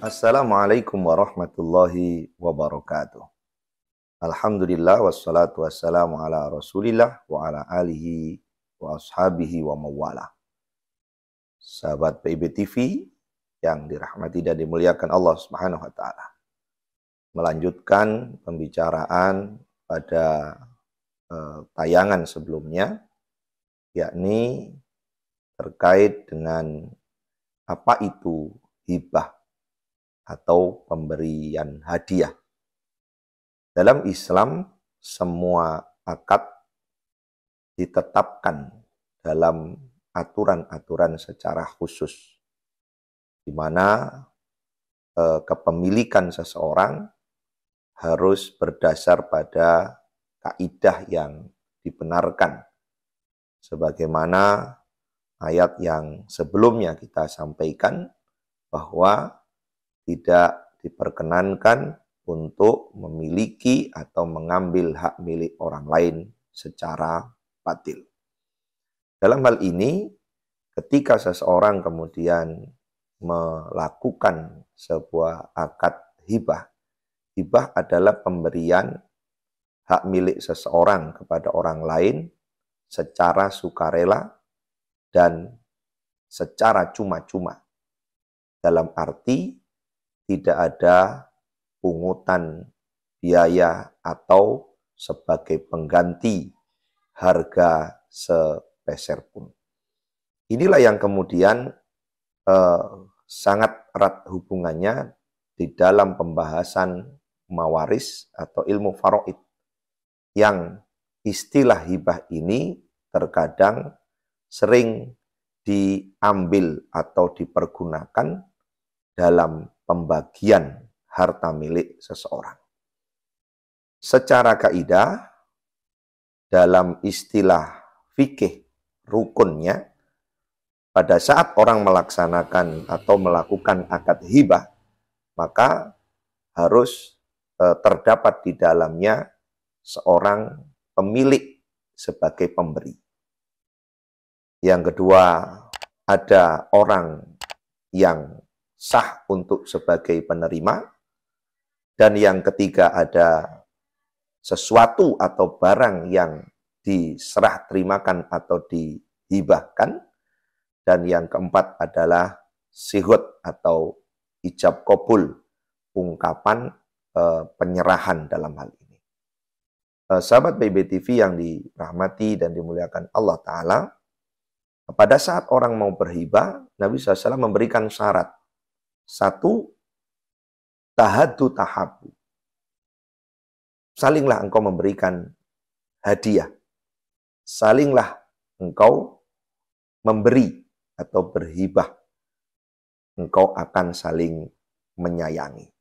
Assalamualaikum warahmatullahi wabarakatuh. Alhamdulillah wassalatu wassalamu ala rasulillah wa ala alihi wa ashabihi wa mawala. Sahabat PIB TV yang dirahmati dan dimuliakan Allah Subhanahu wa taala melanjutkan pembicaraan pada eh, tayangan sebelumnya, yakni terkait dengan apa itu hibah atau pemberian hadiah. Dalam Islam, semua akad ditetapkan dalam aturan-aturan secara khusus, di mana eh, kepemilikan seseorang harus berdasar pada kaidah yang dibenarkan. Sebagaimana ayat yang sebelumnya kita sampaikan bahwa tidak diperkenankan untuk memiliki atau mengambil hak milik orang lain secara batil. Dalam hal ini, ketika seseorang kemudian melakukan sebuah akad hibah, Hibah adalah pemberian hak milik seseorang kepada orang lain secara sukarela dan secara cuma-cuma. Dalam arti tidak ada pungutan biaya atau sebagai pengganti harga sepeser pun. Inilah yang kemudian eh, sangat erat hubungannya di dalam pembahasan mawaris atau ilmu faraid yang istilah hibah ini terkadang sering diambil atau dipergunakan dalam pembagian harta milik seseorang. Secara kaidah dalam istilah fikih rukunnya pada saat orang melaksanakan atau melakukan akad hibah maka harus E, terdapat di dalamnya seorang pemilik sebagai pemberi. Yang kedua, ada orang yang sah untuk sebagai penerima. Dan yang ketiga ada sesuatu atau barang yang diserah terimakan atau dihibahkan. Dan yang keempat adalah sihut atau ijab kobul, ungkapan Eh, penyerahan dalam hal ini. Eh, sahabat BBTV yang dirahmati dan dimuliakan Allah Ta'ala, pada saat orang mau berhibah, Nabi SAW memberikan syarat. Satu, tahadu tahabu. Salinglah engkau memberikan hadiah. Salinglah engkau memberi atau berhibah. Engkau akan saling menyayangi.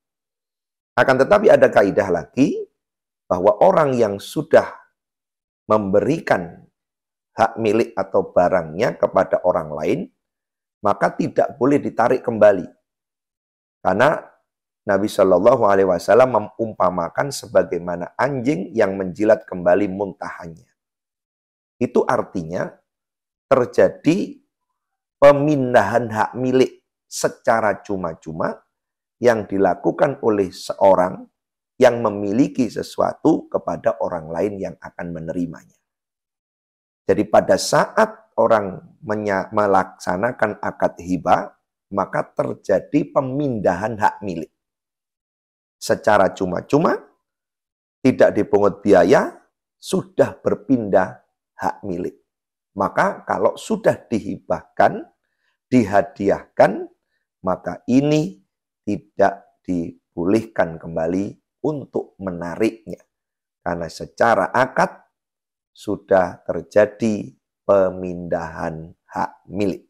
Akan tetapi ada kaidah lagi bahwa orang yang sudah memberikan hak milik atau barangnya kepada orang lain, maka tidak boleh ditarik kembali. Karena Nabi Shallallahu Alaihi Wasallam memumpamakan sebagaimana anjing yang menjilat kembali muntahannya. Itu artinya terjadi pemindahan hak milik secara cuma-cuma yang dilakukan oleh seorang yang memiliki sesuatu kepada orang lain yang akan menerimanya. Jadi pada saat orang melaksanakan akad hibah, maka terjadi pemindahan hak milik. Secara cuma-cuma, tidak dipungut biaya, sudah berpindah hak milik. Maka kalau sudah dihibahkan, dihadiahkan, maka ini tidak dibolehkan kembali untuk menariknya. Karena secara akad sudah terjadi pemindahan hak milik.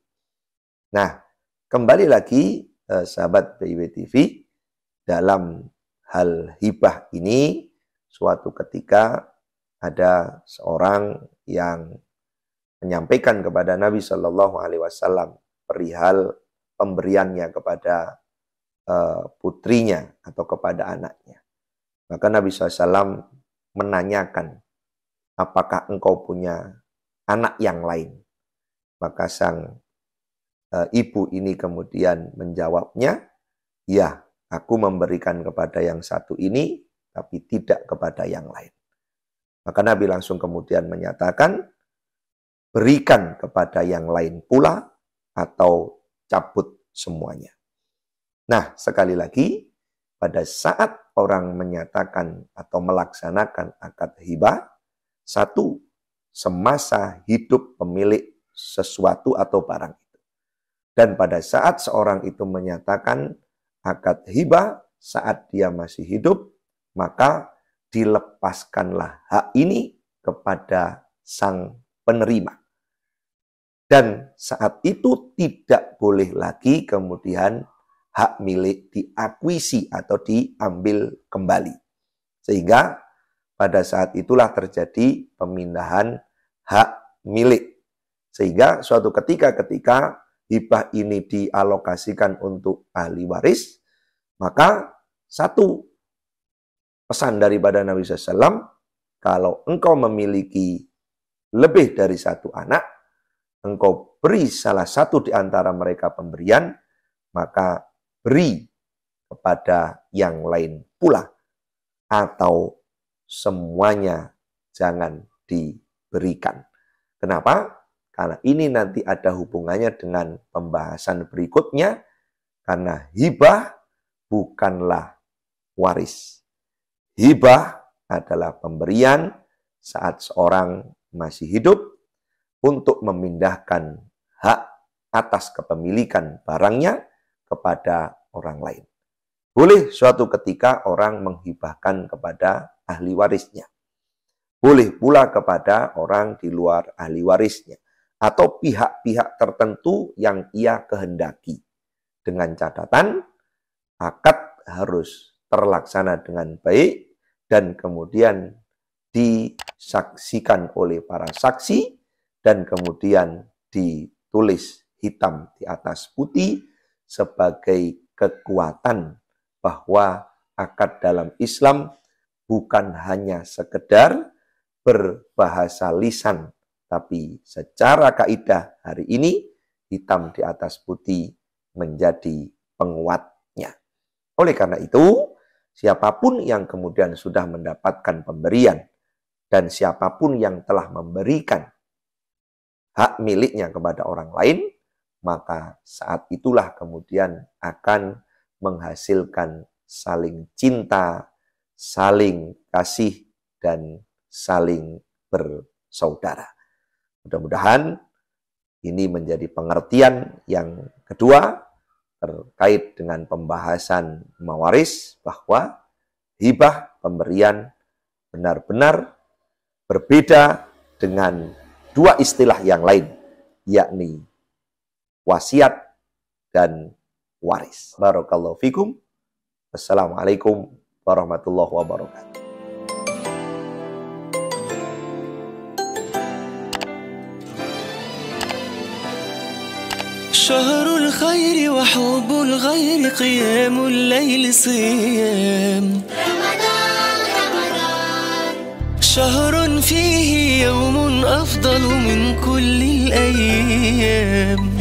Nah, kembali lagi eh, sahabat BIB TV dalam hal hibah ini suatu ketika ada seorang yang menyampaikan kepada Nabi Shallallahu alaihi wasallam perihal pemberiannya kepada Eh, putrinya atau kepada anaknya. Maka Nabi SAW menanyakan, apakah engkau punya anak yang lain? Maka sang eh, ibu ini kemudian menjawabnya, ya aku memberikan kepada yang satu ini, tapi tidak kepada yang lain. Maka Nabi langsung kemudian menyatakan, berikan kepada yang lain pula atau cabut semuanya. Nah, sekali lagi, pada saat orang menyatakan atau melaksanakan akad hibah, satu, semasa hidup pemilik sesuatu atau barang itu. Dan pada saat seorang itu menyatakan akad hibah saat dia masih hidup, maka dilepaskanlah hak ini kepada sang penerima. Dan saat itu tidak boleh lagi kemudian hak milik diakuisi atau diambil kembali. Sehingga pada saat itulah terjadi pemindahan hak milik. Sehingga suatu ketika ketika hibah ini dialokasikan untuk ahli waris, maka satu pesan daripada Nabi SAW, kalau engkau memiliki lebih dari satu anak, engkau beri salah satu di antara mereka pemberian, maka beri kepada yang lain pula, atau semuanya jangan diberikan. Kenapa? Karena ini nanti ada hubungannya dengan pembahasan berikutnya, karena hibah bukanlah waris. Hibah adalah pemberian saat seorang masih hidup untuk memindahkan hak atas kepemilikan barangnya kepada orang lain. Boleh suatu ketika orang menghibahkan kepada ahli warisnya. Boleh pula kepada orang di luar ahli warisnya. Atau pihak-pihak tertentu yang ia kehendaki. Dengan catatan, akad harus terlaksana dengan baik dan kemudian disaksikan oleh para saksi dan kemudian ditulis hitam di atas putih sebagai kekuatan bahwa akad dalam Islam bukan hanya sekedar berbahasa lisan, tapi secara kaidah hari ini hitam di atas putih menjadi penguatnya. Oleh karena itu, siapapun yang kemudian sudah mendapatkan pemberian dan siapapun yang telah memberikan hak miliknya kepada orang lain, maka saat itulah kemudian akan menghasilkan saling cinta, saling kasih, dan saling bersaudara. Mudah-mudahan ini menjadi pengertian yang kedua terkait dengan pembahasan mawaris bahwa hibah pemberian benar-benar berbeda dengan dua istilah yang lain yakni wasiat, dan waris. Barakallahu fikum. Wassalamualaikum warahmatullahi wabarakatuh. شهر الخير وحب الغير قيام الليل صيام شهر فيه يوم أفضل من كل الأيام